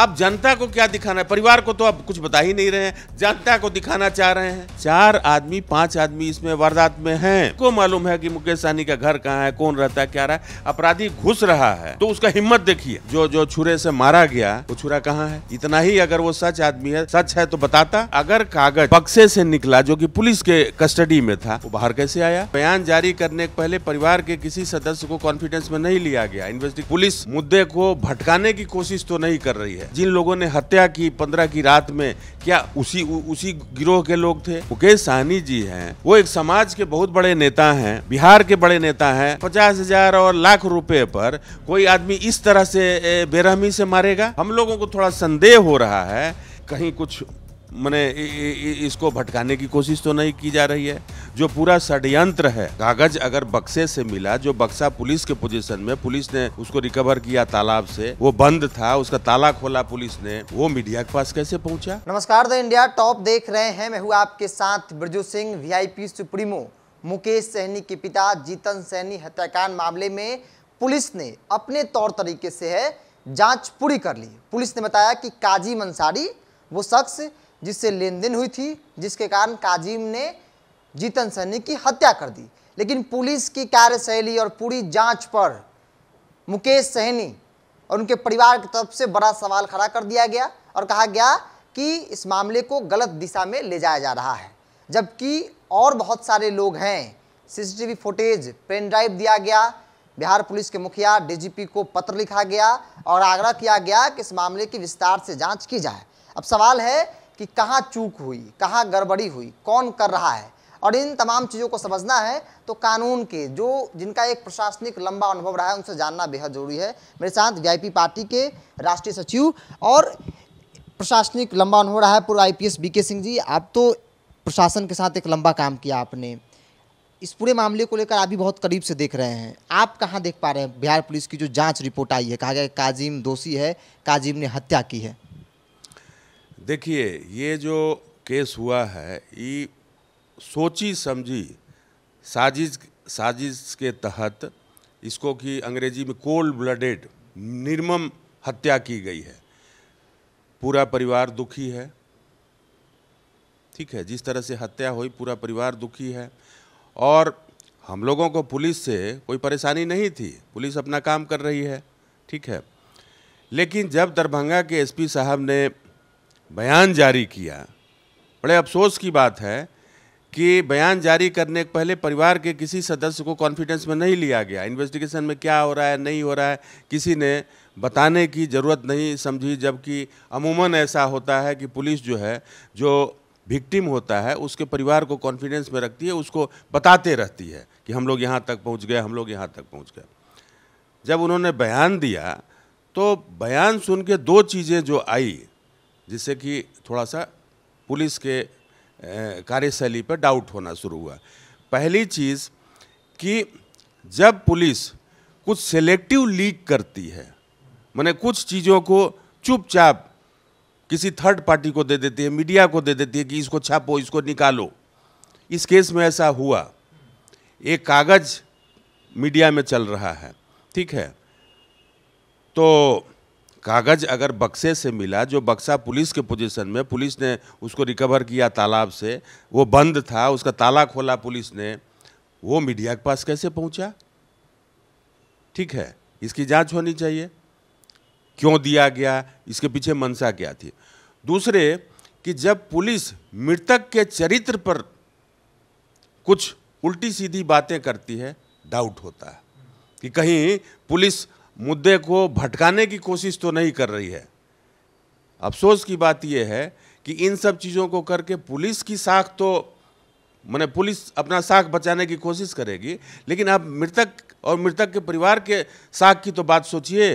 आप जनता को क्या दिखाना है परिवार को तो आप कुछ बता ही नहीं रहे हैं जनता को दिखाना चाह रहे हैं चार आदमी पांच आदमी इसमें वारदात में हैं को मालूम है कि मुकेश सहनी का घर कहाँ है कौन रहता है क्या रहा है अपराधी घुस रहा है तो उसका हिम्मत देखिए जो जो छुरे से मारा गया वो छुरा कहाँ है इतना ही अगर वो सच आदमी है सच है तो बताता अगर कागज बक्से से निकला जो की पुलिस के कस्टडी में था वो बाहर कैसे आया बयान जारी करने के पहले परिवार के किसी सदस्य को कॉन्फिडेंस में नहीं लिया गया इन्वेस्टिग पुलिस मुद्दे को भटकाने की कोशिश तो नहीं कर रही है जिन लोगों ने हत्या की पंद्रह की रात में क्या उसी उ, उसी गिरोह के लोग थे मुकेश सहनी जी हैं वो एक समाज के बहुत बड़े नेता हैं बिहार के बड़े नेता हैं पचास हजार और लाख रुपए पर कोई आदमी इस तरह से बेरहमी से मारेगा हम लोगों को थोड़ा संदेह हो रहा है कहीं कुछ मैंने इसको भटकाने की कोशिश तो नहीं की जा रही है जो पूरा षड्यंत्र है कागज अगर बक्से से मिला जो बक्सा पुलिस के पोजीशन में पुलिस ने उसको रिकवर किया तालाब से वो बंद था उसका ताला खोला पुलिस ने वो मीडिया के पास कैसे पहुंचा नमस्कार द इंडिया टॉप देख रहे हैं मैं हूँ आपके साथ ब्रजू सिंह वी सुप्रीमो मुकेश सहनी के पिता जीतन सहनी हत्याकांड मामले में पुलिस ने अपने तौर तरीके से है जांच पूरी कर ली पुलिस ने बताया कि काजी मंसारी वो शख्स जिससे लेन देन हुई थी जिसके कारण काजिम ने जीतन सहनी की हत्या कर दी लेकिन पुलिस की कार्यशैली और पूरी जांच पर मुकेश सहनी और उनके परिवार की तरफ से बड़ा सवाल खड़ा कर दिया गया और कहा गया कि इस मामले को गलत दिशा में ले जाया जा रहा है जबकि और बहुत सारे लोग हैं सीसीटीवी फुटेज पेन ड्राइव दिया गया बिहार पुलिस के मुखिया डीजीपी को पत्र लिखा गया और आग्रह किया गया कि इस मामले की विस्तार से जांच की जाए अब सवाल है कि कहाँ चूक हुई कहाँ गड़बड़ी हुई कौन कर रहा है और इन तमाम चीज़ों को समझना है तो कानून के जो जिनका एक प्रशासनिक लंबा अनुभव रहा है उनसे जानना बेहद जरूरी है मेरे साथ वी पार्टी के राष्ट्रीय सचिव और प्रशासनिक लंबा अनुभव रहा है पूर्व आई बी के सिंह जी आप तो प्रशासन के साथ एक लंबा काम किया आपने इस पूरे मामले को लेकर आप भी बहुत करीब से देख रहे हैं आप कहाँ देख पा रहे हैं बिहार पुलिस की जो जांच रिपोर्ट आई है कहा गया काजिम दोषी है काजिम ने हत्या की है देखिए ये जो केस हुआ है ये सोची समझी साजिश साजिश के तहत इसको कि अंग्रेजी में कोल्ड ब्लडेड निर्मम हत्या की गई है पूरा परिवार दुखी है ठीक है जिस तरह से हत्या हुई पूरा परिवार दुखी है और हम लोगों को पुलिस से कोई परेशानी नहीं थी पुलिस अपना काम कर रही है ठीक है लेकिन जब दरभंगा के एसपी साहब ने बयान जारी किया बड़े अफसोस की बात है कि बयान जारी करने के पहले परिवार के किसी सदस्य को कॉन्फिडेंस में नहीं लिया गया इन्वेस्टिगेशन में क्या हो रहा है नहीं हो रहा है किसी ने बताने की ज़रूरत नहीं समझी जबकि अमूमन ऐसा होता है कि पुलिस जो है जो विक्टिम होता है उसके परिवार को कॉन्फिडेंस में रखती है उसको बताते रहती है कि हम लोग यहाँ तक पहुँच गए हम लोग यहाँ तक पहुँच गए जब उन्होंने बयान दिया तो बयान सुन के दो चीज़ें जो आई जिससे कि थोड़ा सा पुलिस के कार्यशैली पर डाउट होना शुरू हुआ पहली चीज़ कि जब पुलिस कुछ सेलेक्टिव लीक करती है मैंने कुछ चीज़ों को चुपचाप किसी थर्ड पार्टी को दे देती है मीडिया को दे देती है कि इसको छापो इसको निकालो इस केस में ऐसा हुआ एक कागज़ मीडिया में चल रहा है ठीक है तो कागज़ अगर बक्से से मिला जो बक्सा पुलिस के पोजीशन में पुलिस ने उसको रिकवर किया तालाब से वो बंद था उसका ताला खोला पुलिस ने वो मीडिया के पास कैसे पहुंचा ठीक है इसकी जांच होनी चाहिए क्यों दिया गया इसके पीछे मंशा क्या थी दूसरे कि जब पुलिस मृतक के चरित्र पर कुछ उल्टी सीधी बातें करती है डाउट होता है कि कहीं पुलिस मुद्दे को भटकाने की कोशिश तो नहीं कर रही है अफसोस की बात यह है कि इन सब चीज़ों को करके पुलिस की साख तो मैंने पुलिस अपना साख बचाने की कोशिश करेगी लेकिन आप मृतक और मृतक के परिवार के साख की तो बात सोचिए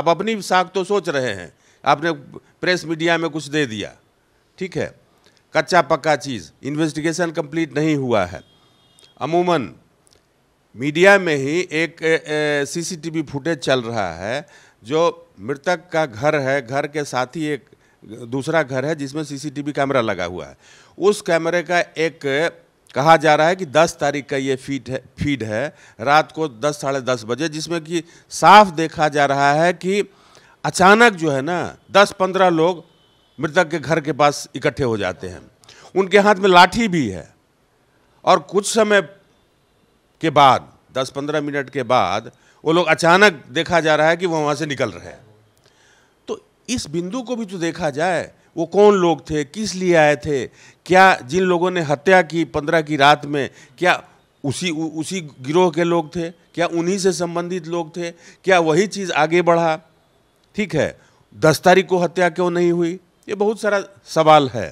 आप अपनी साख तो सोच रहे हैं आपने प्रेस मीडिया में कुछ दे दिया ठीक है कच्चा पक्का चीज़ इन्वेस्टिगेशन कंप्लीट नहीं हुआ है अमूमन मीडिया में ही एक सीसीटीवी फुटेज चल रहा है जो मृतक का घर है घर के साथ ही एक दूसरा घर है जिसमें सीसीटीवी कैमरा लगा हुआ है उस कैमरे का एक कहा जा रहा है कि 10 तारीख का ये फीड है फीड है रात को दस साढ़े दस बजे जिसमें कि साफ देखा जा रहा है कि अचानक जो है ना दस पंद्रह लोग मृतक के घर के पास इकट्ठे हो जाते हैं उनके हाथ में लाठी भी है और कुछ समय के बाद 10-15 मिनट के बाद वो लोग अचानक देखा जा रहा है कि वो वहाँ से निकल रहे हैं तो इस बिंदु को भी तो देखा जाए वो कौन लोग थे किस लिए आए थे क्या जिन लोगों ने हत्या की पंद्रह की रात में क्या उसी उ, उसी गिरोह के लोग थे क्या उन्हीं से संबंधित लोग थे क्या वही चीज़ आगे बढ़ा ठीक है दस तारीख को हत्या क्यों नहीं हुई ये बहुत सारा सवाल है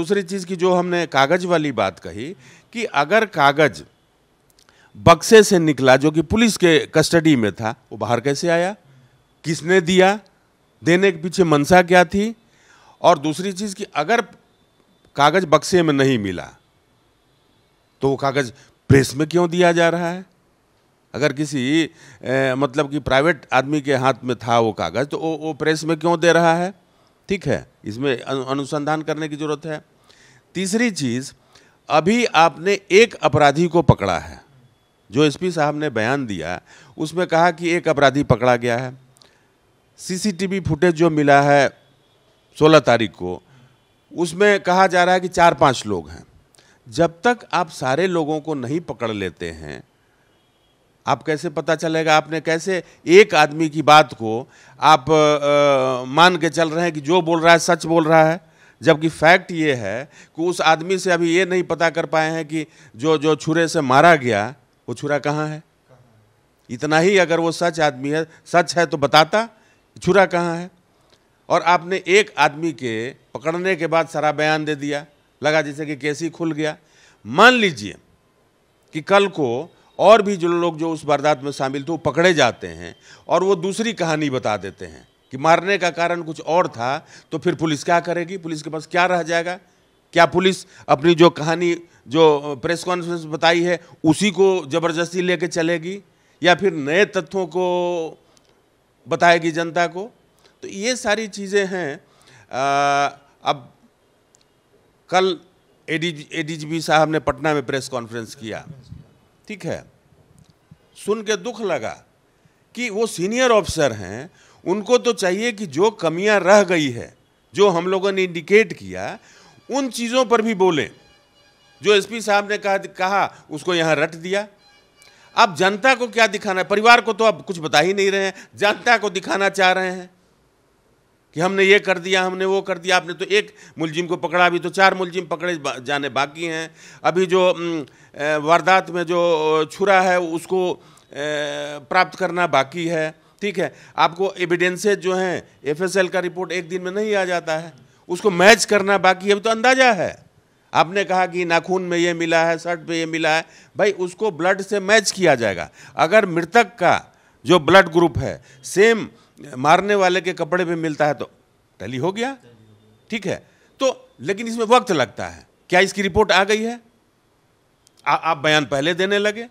दूसरी चीज़ की जो हमने कागज़ वाली बात कही कि अगर कागज़ बक्से से निकला जो कि पुलिस के कस्टडी में था वो बाहर कैसे आया किसने दिया देने के पीछे मंशा क्या थी और दूसरी चीज़ कि अगर कागज़ बक्से में नहीं मिला तो वो कागज़ प्रेस में क्यों दिया जा रहा है अगर किसी ए, मतलब कि प्राइवेट आदमी के हाथ में था वो कागज़ तो वो, वो प्रेस में क्यों दे रहा है ठीक है इसमें अनुसंधान करने की ज़रूरत है तीसरी चीज़ अभी आपने एक अपराधी को पकड़ा है जो एसपी साहब ने बयान दिया उसमें कहा कि एक अपराधी पकड़ा गया है सीसीटीवी फुटेज जो मिला है 16 तारीख को उसमें कहा जा रहा है कि चार पांच लोग हैं जब तक आप सारे लोगों को नहीं पकड़ लेते हैं आप कैसे पता चलेगा आपने कैसे एक आदमी की बात को आप आ, मान के चल रहे हैं कि जो बोल रहा है सच बोल रहा है जबकि फैक्ट ये है कि उस आदमी से अभी ये नहीं पता कर पाए हैं कि जो जो छुरे से मारा गया वो छुरा कहाँ है इतना ही अगर वो सच आदमी है सच है तो बताता छुरा कहाँ है और आपने एक आदमी के पकड़ने के बाद सारा बयान दे दिया लगा जैसे कि केस ही खुल गया मान लीजिए कि कल को और भी जो लोग जो उस वारदात में शामिल थे वो पकड़े जाते हैं और वो दूसरी कहानी बता देते हैं कि मारने का कारण कुछ और था तो फिर पुलिस क्या करेगी पुलिस के पास क्या रह जाएगा क्या पुलिस अपनी जो कहानी जो प्रेस कॉन्फ्रेंस बताई है उसी को ज़बरदस्ती लेके चलेगी या फिर नए तथ्यों को बताएगी जनता को तो ये सारी चीज़ें हैं आ, अब कल एडीजीपी साहब ने पटना में प्रेस कॉन्फ्रेंस किया ठीक है सुन के दुख लगा कि वो सीनियर ऑफिसर हैं उनको तो चाहिए कि जो कमियां रह गई है जो हम लोगों ने इंडिकेट किया उन चीज़ों पर भी बोलें जो एसपी साहब ने कहा कहा उसको यहाँ रट दिया अब जनता को क्या दिखाना है परिवार को तो अब कुछ बता ही नहीं रहे हैं जनता को दिखाना चाह रहे हैं कि हमने ये कर दिया हमने वो कर दिया आपने तो एक मुलजिम को पकड़ा अभी तो चार मुलजिम पकड़े जाने बाकी हैं अभी जो वारदात में जो छुरा है उसको प्राप्त करना बाकी है ठीक है आपको एविडेंसेज जो हैं एफएसएल का रिपोर्ट एक दिन में नहीं आ जाता है उसको मैच करना बाकी अभी तो अंदाज़ा है आपने कहा कि नाखून में ये मिला है शर्ट में ये मिला है भाई उसको ब्लड से मैच किया जाएगा अगर मृतक का जो ब्लड ग्रुप है सेम मारने वाले के कपड़े में मिलता है तो टली हो गया ठीक है तो लेकिन इसमें वक्त लगता है क्या इसकी रिपोर्ट आ गई है आ, आप बयान पहले देने लगे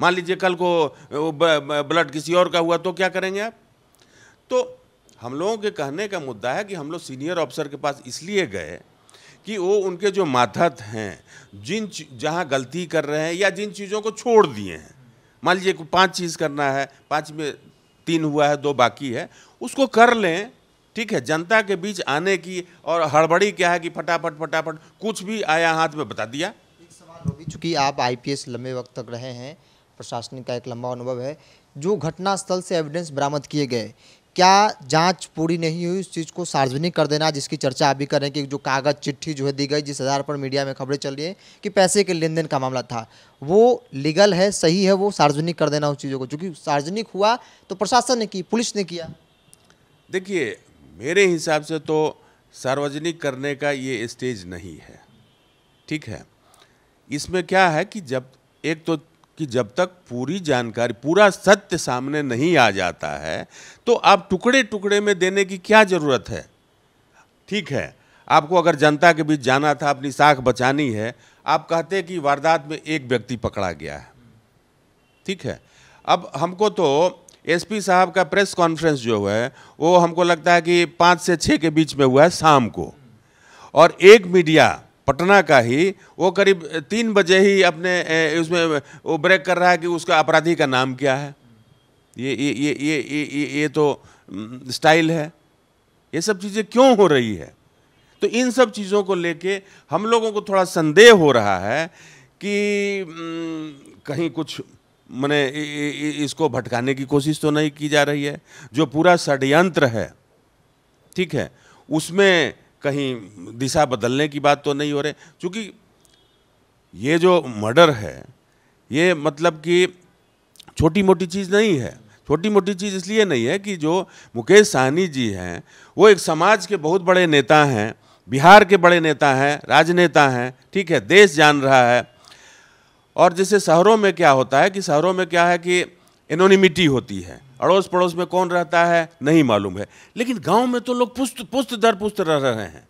मान लीजिए कल को ब्लड किसी और का हुआ तो क्या करेंगे आप तो हम लोगों के कहने का मुद्दा है कि हम लोग सीनियर ऑफिसर के पास इसलिए गए कि वो उनके जो माथत हैं जिन जहाँ गलती कर रहे हैं या जिन चीज़ों को छोड़ दिए हैं मान लीजिए पांच चीज़ करना है पांच में तीन हुआ है दो बाकी है उसको कर लें ठीक है जनता के बीच आने की और हड़बड़ी क्या है कि फटाफट फटाफट कुछ भी आया हाथ में बता दिया एक सवाल होगी चूँकि आप आईपीएस लंबे वक्त तक रहे हैं प्रशासनिक का एक लंबा अनुभव है जो घटनास्थल से एविडेंस बरामद किए गए क्या जांच पूरी नहीं हुई उस चीज़ को सार्वजनिक कर देना जिसकी चर्चा अभी कर रहे हैं कि जो कागज़ चिट्ठी जो है दी गई जिस आधार पर मीडिया में खबरें चल रही है कि पैसे के लेन देन का मामला था वो लीगल है सही है वो सार्वजनिक कर देना उस चीज़ों को चूँकि सार्वजनिक हुआ तो प्रशासन ने की पुलिस ने किया देखिए मेरे हिसाब से तो सार्वजनिक करने का ये स्टेज नहीं है ठीक है इसमें क्या है कि जब एक तो कि जब तक पूरी जानकारी पूरा सत्य सामने नहीं आ जाता है तो आप टुकड़े टुकड़े में देने की क्या ज़रूरत है ठीक है आपको अगर जनता के बीच जाना था अपनी साख बचानी है आप कहते कि वारदात में एक व्यक्ति पकड़ा गया है ठीक है अब हमको तो एसपी साहब का प्रेस कॉन्फ्रेंस जो है वो हमको लगता है कि पाँच से छः के बीच में हुआ है शाम को और एक मीडिया पटना का ही वो करीब तीन बजे ही अपने उसमें वो ब्रेक कर रहा है कि उसका अपराधी का नाम क्या है ये ये ये ये ये, ये, ये तो स्टाइल है ये सब चीज़ें क्यों हो रही है तो इन सब चीज़ों को लेके हम लोगों को थोड़ा संदेह हो रहा है कि कहीं कुछ मैंने इसको भटकाने की कोशिश तो नहीं की जा रही है जो पूरा षडयंत्र है ठीक है उसमें कहीं दिशा बदलने की बात तो नहीं हो रही क्योंकि ये जो मर्डर है ये मतलब कि छोटी मोटी चीज़ नहीं है छोटी मोटी चीज़ इसलिए नहीं है कि जो मुकेश सहनी जी हैं वो एक समाज के बहुत बड़े नेता हैं बिहार के बड़े नेता हैं राजनेता हैं ठीक है देश जान रहा है और जैसे शहरों में क्या होता है कि शहरों में क्या है कि एनोनिमिटी होती है अड़ोस पड़ोस में कौन रहता है नहीं मालूम है लेकिन गांव में तो लोग पुस्त पुस्त दर पुस्त रह रहे हैं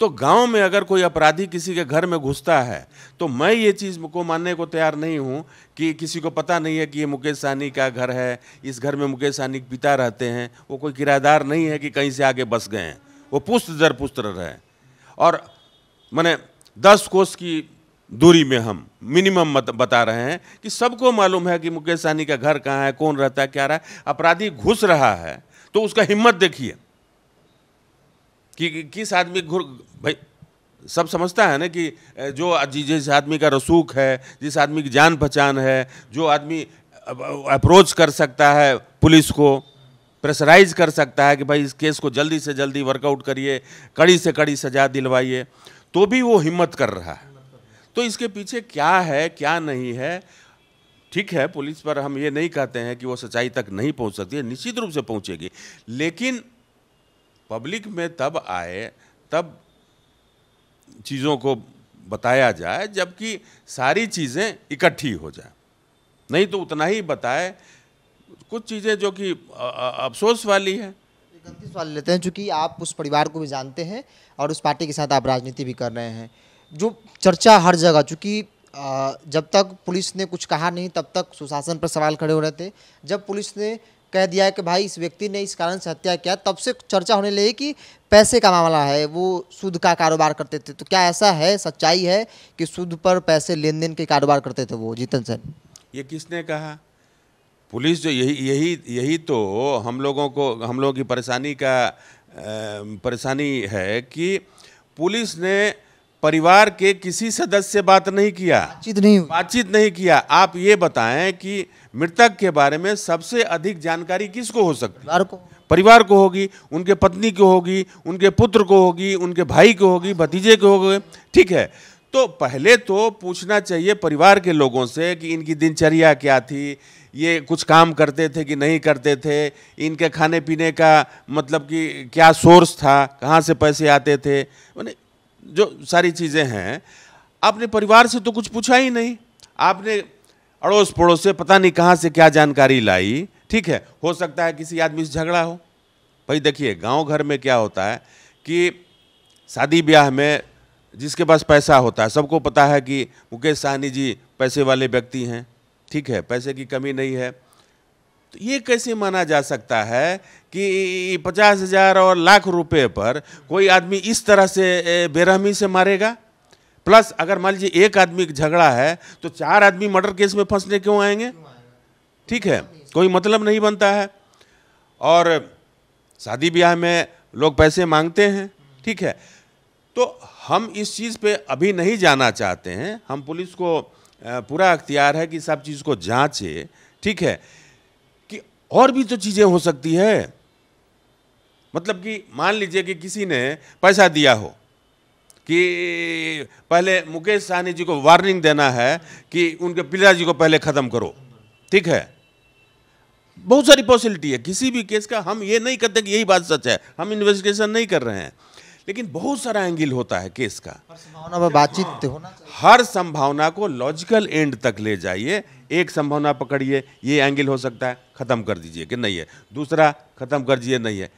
तो गांव में अगर कोई अपराधी किसी के घर में घुसता है तो मैं ये चीज़ को मानने को तैयार नहीं हूँ कि किसी को पता नहीं है कि ये मुकेश सहनी का घर है इस घर में मुकेश सहनी के पिता रहते हैं वो कोई किराएदार नहीं है कि कहीं से आगे बस गए हैं वो पुस्त दर पुस्त रह रहे हैं और मैंने दस कोस की दूरी में हम मिनिमम बता रहे हैं कि सबको मालूम है कि मुकेश सहनी का घर कहाँ है कौन रहता है क्या रहा है अपराधी घुस रहा है तो उसका हिम्मत देखिए कि, कि किस आदमी घुर भाई सब समझता है ना कि जो जिस आदमी का रसूख है जिस आदमी की जान पहचान है जो आदमी अप्रोच कर सकता है पुलिस को प्रेशराइज कर सकता है कि भाई इस केस को जल्दी से जल्दी वर्कआउट करिए कड़ी से कड़ी सजा दिलवाइए तो भी वो हिम्मत कर रहा है तो इसके पीछे क्या है क्या नहीं है ठीक है पुलिस पर हम ये नहीं कहते हैं कि वो सच्चाई तक नहीं पहुंच सकती है निश्चित रूप से पहुंचेगी लेकिन पब्लिक में तब आए तब चीज़ों को बताया जाए जबकि सारी चीज़ें इकट्ठी हो जाए नहीं तो उतना ही बताए कुछ चीज़ें जो कि अफसोस वाली है गलती सवाल लेते हैं चूँकि आप उस परिवार को भी जानते हैं और उस पार्टी के साथ आप राजनीति भी कर रहे हैं जो चर्चा हर जगह चूँकि जब तक पुलिस ने कुछ कहा नहीं तब तक सुशासन पर सवाल खड़े हो रहे थे जब पुलिस ने कह दिया कि भाई इस व्यक्ति ने इस कारण से हत्या किया तब से चर्चा होने लगी कि पैसे का मामला है वो सूद का कारोबार करते थे तो क्या ऐसा है सच्चाई है कि सूद पर पैसे लेन देन के कारोबार करते थे वो जीतन सर ये किसने कहा पुलिस जो यही यही यही तो हम लोगों को हम लोगों की परेशानी का परेशानी है कि पुलिस ने परिवार के किसी सदस्य से बात नहीं किया बातचीत नहीं बातचीत नहीं किया आप ये बताएं कि मृतक के बारे में सबसे अधिक जानकारी किसको हो सकती परिवार को परिवार को होगी उनके पत्नी को होगी उनके पुत्र को होगी उनके भाई को होगी भतीजे को होगी ठीक है तो पहले तो पूछना चाहिए परिवार के लोगों से कि इनकी दिनचर्या क्या थी ये कुछ काम करते थे कि नहीं करते थे इनके खाने पीने का मतलब कि क्या सोर्स था कहाँ से पैसे आते थे मैंने जो सारी चीज़ें हैं आपने परिवार से तो कुछ पूछा ही नहीं आपने अड़ोस पड़ोस से पता नहीं कहाँ से क्या जानकारी लाई ठीक है हो सकता है किसी आदमी से झगड़ा हो भाई देखिए गांव घर में क्या होता है कि शादी ब्याह में जिसके पास पैसा होता है सबको पता है कि मुकेश सहनी जी पैसे वाले व्यक्ति हैं ठीक है पैसे की कमी नहीं है तो ये कैसे माना जा सकता है कि पचास हजार और लाख रुपए पर कोई आदमी इस तरह से बेरहमी से मारेगा प्लस अगर मान लीजिए एक आदमी झगड़ा है तो चार आदमी मर्डर केस में फंसने क्यों आएंगे ठीक है कोई मतलब नहीं बनता है और शादी ब्याह में लोग पैसे मांगते हैं ठीक है तो हम इस चीज़ पे अभी नहीं जाना चाहते हैं हम पुलिस को पूरा अख्तियार है कि सब चीज़ को जांचे ठीक है कि और भी तो चीज़ें हो सकती है मतलब कि मान लीजिए कि किसी ने पैसा दिया हो कि पहले मुकेश सहनी जी को वार्निंग देना है कि उनके पिताजी को पहले ख़त्म करो ठीक है बहुत सारी पॉसिबिलिटी है किसी भी केस का हम ये नहीं करते कि यही बात सच है हम इन्वेस्टिगेशन नहीं कर रहे हैं लेकिन बहुत सारा एंगल होता है केस का संभावना पर बातचीत हाँ। होना हर संभावना को लॉजिकल एंड तक ले जाइए एक संभावना पकड़िए ये एंगल हो सकता है ख़त्म कर दीजिए कि नहीं है दूसरा ख़त्म कर दीजिए नहीं है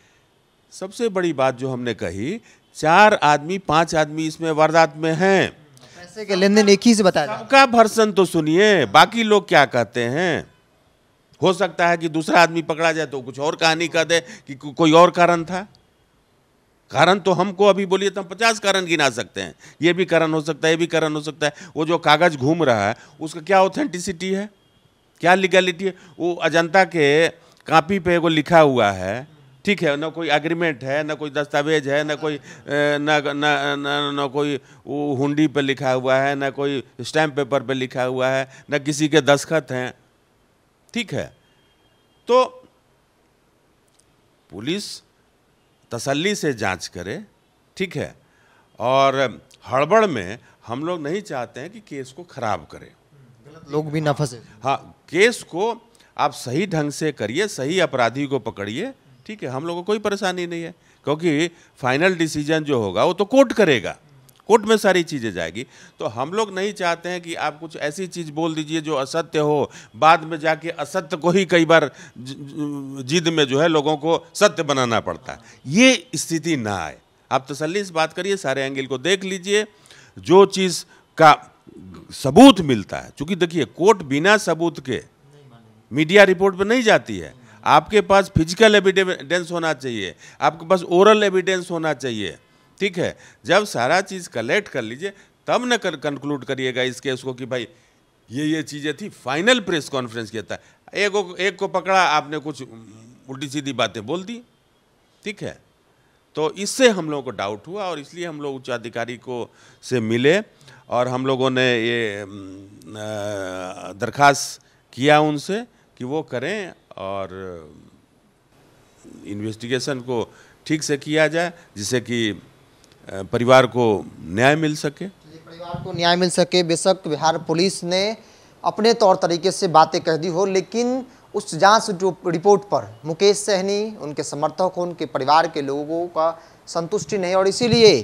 सबसे बड़ी बात जो हमने कही चार आदमी पांच आदमी इसमें वारदात में हैं पैसे के लेन देन एक ही से बताया सबका भर्सन तो सुनिए बाकी लोग क्या कहते हैं हो सकता है कि दूसरा आदमी पकड़ा जाए तो कुछ और कहानी कह दे कि को, कोई और कारण था कारण तो हमको अभी बोलिए तो हम पचास कारण गिना सकते हैं ये भी कारण हो सकता है ये भी कारण हो सकता है वो जो कागज़ घूम रहा है उसका क्या ऑथेंटिसिटी है क्या लीगैलिटी है वो अजंता के कापी पे वो लिखा हुआ है ठीक है ना कोई एग्रीमेंट है ना कोई दस्तावेज है ना कोई ना ना ना, ना कोई हुंडी पे लिखा हुआ है ना कोई स्टैम्प पेपर पे लिखा हुआ है ना किसी के दस्खत हैं ठीक है तो पुलिस तसल्ली से जांच करे ठीक है और हड़बड़ में हम लोग नहीं चाहते हैं कि केस को खराब करें लोग भी ना फंसे हाँ केस को आप सही ढंग से करिए सही अपराधी को पकड़िए ठीक है हम लोगों को कोई परेशानी नहीं है क्योंकि फाइनल डिसीजन जो होगा वो तो कोर्ट करेगा कोर्ट में सारी चीज़ें जाएगी तो हम लोग नहीं चाहते हैं कि आप कुछ ऐसी चीज़ बोल दीजिए जो असत्य हो बाद में जाके असत्य को ही कई बार जिद में जो है लोगों को सत्य बनाना पड़ता है ये स्थिति ना आए आप तसली से बात करिए सारे एंगल को देख लीजिए जो चीज़ का सबूत मिलता है चूंकि देखिए कोर्ट बिना सबूत के मीडिया रिपोर्ट पर नहीं जाती है आपके पास फिजिकल एविडेंस होना चाहिए आपके पास ओरल एविडेंस होना चाहिए ठीक है जब सारा चीज़ कलेक्ट कर लीजिए तब न कंक्लूड करिएगा इस केस को कि भाई ये ये चीज़ें थी फाइनल प्रेस कॉन्फ्रेंस किया था एक को एक को पकड़ा आपने कुछ उल्टी सीधी बातें बोल दी ठीक है तो इससे हम लोगों को डाउट हुआ और इसलिए हम लोग उच्च अधिकारी को से मिले और हम लोगों ने ये दरख्वास्त किया उनसे कि वो करें और इन्वेस्टिगेशन को ठीक से किया जाए जिससे कि परिवार को न्याय मिल सके परिवार को न्याय मिल सके बेशक बिहार पुलिस ने अपने तौर तरीके से बातें कह दी हो लेकिन उस जांच रिपोर्ट पर मुकेश सहनी उनके समर्थक उनके परिवार के लोगों का संतुष्टि नहीं और इसीलिए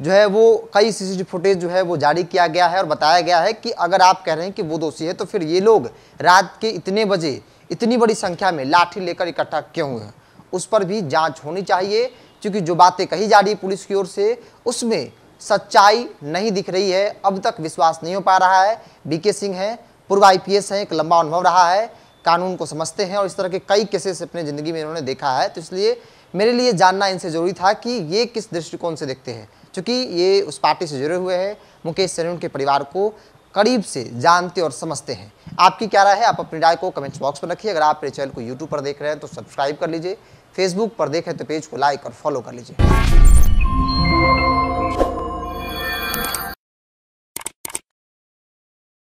जो है वो कई सीसीटीवी फुटेज जो है वो जारी किया गया है और बताया गया है कि अगर आप कह रहे हैं कि वो दोषी है तो फिर ये लोग रात के इतने बजे इतनी बड़ी संख्या में लाठी लेकर इकट्ठा क्यों हुए उस पर भी जांच होनी चाहिए क्योंकि जो बातें कही जा रही है पुलिस की ओर से उसमें सच्चाई नहीं दिख रही है अब तक विश्वास नहीं हो पा रहा है बीके सिंह हैं पूर्व आईपीएस हैं एक लंबा अनुभव रहा है कानून को समझते हैं और इस तरह के कई केसेस अपने ज़िंदगी में इन्होंने देखा है तो इसलिए मेरे लिए जानना इनसे ज़रूरी था कि ये किस दृष्टिकोण से देखते हैं क्योंकि ये उस पार्टी से जुड़े हुए हैं मुकेश सैनी के परिवार को करीब से जानते और समझते हैं आपकी क्या राय है आप अपनी राय को कमेंट्स बॉक्स में रखिए अगर आप मेरे चैनल को यूट्यूब पर देख रहे हैं तो सब्सक्राइब कर लीजिए फेसबुक पर देख रहे हैं तो पेज को लाइक और फॉलो कर लीजिए